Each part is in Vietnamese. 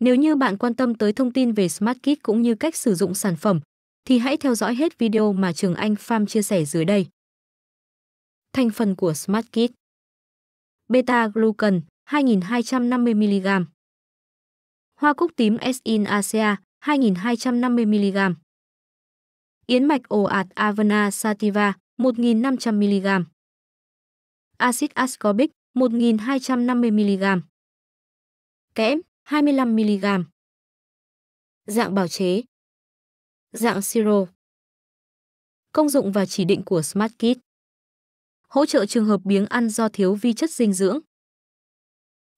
Nếu như bạn quan tâm tới thông tin về Smart Kit cũng như cách sử dụng sản phẩm, thì hãy theo dõi hết video mà Trường Anh Farm chia sẻ dưới đây. Thành phần của Smart Kit Beta glucan 2250mg Hoa cúc tím Esin acea 2250mg Yến mạch ồ ạt Avena sativa 1500mg Acid ascorbic 1250mg Kẽm 25mg. Dạng bào chế Dạng siro Công dụng và chỉ định của Smart Kit Hỗ trợ trường hợp biếng ăn do thiếu vi chất dinh dưỡng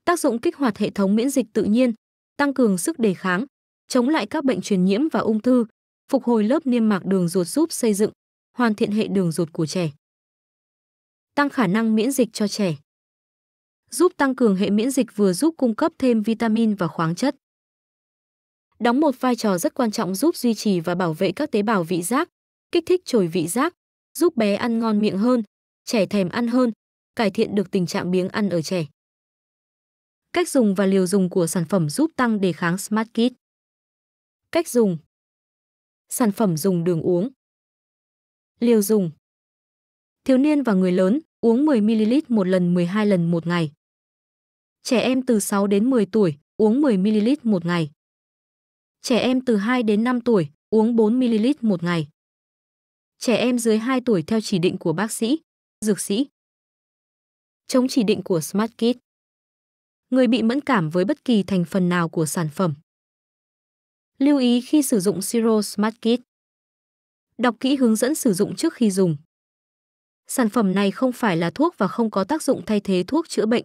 Tác dụng kích hoạt hệ thống miễn dịch tự nhiên, tăng cường sức đề kháng, chống lại các bệnh truyền nhiễm và ung thư, phục hồi lớp niêm mạc đường ruột giúp xây dựng, hoàn thiện hệ đường ruột của trẻ. Tăng khả năng miễn dịch cho trẻ giúp tăng cường hệ miễn dịch vừa giúp cung cấp thêm vitamin và khoáng chất. Đóng một vai trò rất quan trọng giúp duy trì và bảo vệ các tế bào vị giác, kích thích trồi vị giác, giúp bé ăn ngon miệng hơn, trẻ thèm ăn hơn, cải thiện được tình trạng biếng ăn ở trẻ. Cách dùng và liều dùng của sản phẩm giúp tăng đề kháng Smart Kid. Cách dùng Sản phẩm dùng đường uống Liều dùng Thiếu niên và người lớn uống 10ml một lần 12 lần một ngày. Trẻ em từ 6 đến 10 tuổi uống 10ml một ngày. Trẻ em từ 2 đến 5 tuổi uống 4ml một ngày. Trẻ em dưới 2 tuổi theo chỉ định của bác sĩ, dược sĩ. Chống chỉ định của Smart Kit. Người bị mẫn cảm với bất kỳ thành phần nào của sản phẩm. Lưu ý khi sử dụng siro Smart Kit. Đọc kỹ hướng dẫn sử dụng trước khi dùng. Sản phẩm này không phải là thuốc và không có tác dụng thay thế thuốc chữa bệnh.